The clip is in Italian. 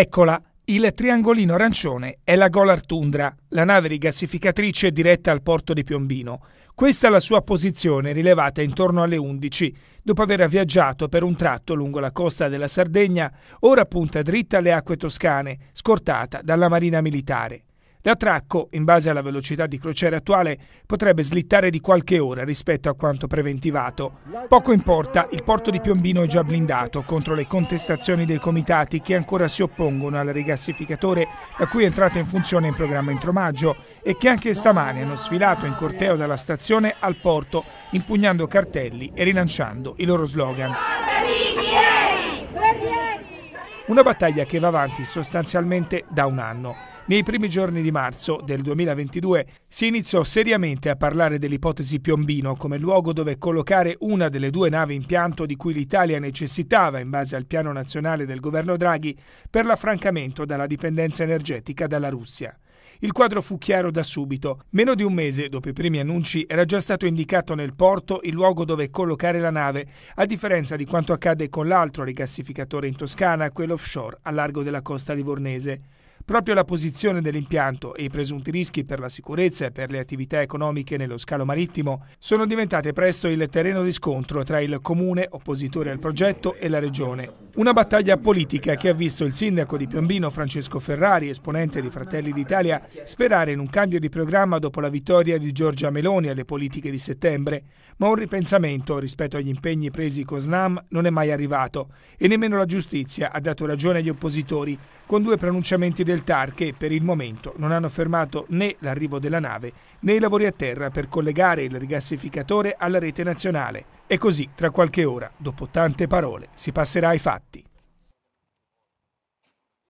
Eccola, il triangolino arancione è la Golar Tundra, la nave rigassificatrice diretta al porto di Piombino. Questa è la sua posizione rilevata intorno alle 11, dopo aver viaggiato per un tratto lungo la costa della Sardegna, ora punta dritta alle acque toscane, scortata dalla Marina Militare. L'attracco, in base alla velocità di crociera attuale, potrebbe slittare di qualche ora rispetto a quanto preventivato. Poco importa, il porto di Piombino è già blindato contro le contestazioni dei comitati che ancora si oppongono al rigassificatore, la cui entrata in funzione è in programma entro maggio, e che anche stamane hanno sfilato in corteo dalla stazione al porto, impugnando cartelli e rilanciando i loro slogan. Una battaglia che va avanti sostanzialmente da un anno. Nei primi giorni di marzo del 2022 si iniziò seriamente a parlare dell'ipotesi Piombino come luogo dove collocare una delle due navi impianto di cui l'Italia necessitava in base al piano nazionale del governo Draghi per l'affrancamento dalla dipendenza energetica dalla Russia. Il quadro fu chiaro da subito. Meno di un mese dopo i primi annunci era già stato indicato nel porto il luogo dove collocare la nave, a differenza di quanto accade con l'altro rigassificatore in Toscana, quello offshore, a largo della costa livornese. Proprio la posizione dell'impianto e i presunti rischi per la sicurezza e per le attività economiche nello scalo marittimo sono diventate presto il terreno di scontro tra il comune, oppositore al progetto, e la regione. Una battaglia politica che ha visto il sindaco di Piombino Francesco Ferrari, esponente di Fratelli d'Italia, sperare in un cambio di programma dopo la vittoria di Giorgia Meloni alle politiche di settembre, ma un ripensamento rispetto agli impegni presi con Snam non è mai arrivato e nemmeno la giustizia ha dato ragione agli oppositori con due pronunciamenti del TAR che per il momento non hanno fermato né l'arrivo della nave né i lavori a terra per collegare il rigassificatore alla rete nazionale. E così, tra qualche ora, dopo tante parole, si passerà ai fatti.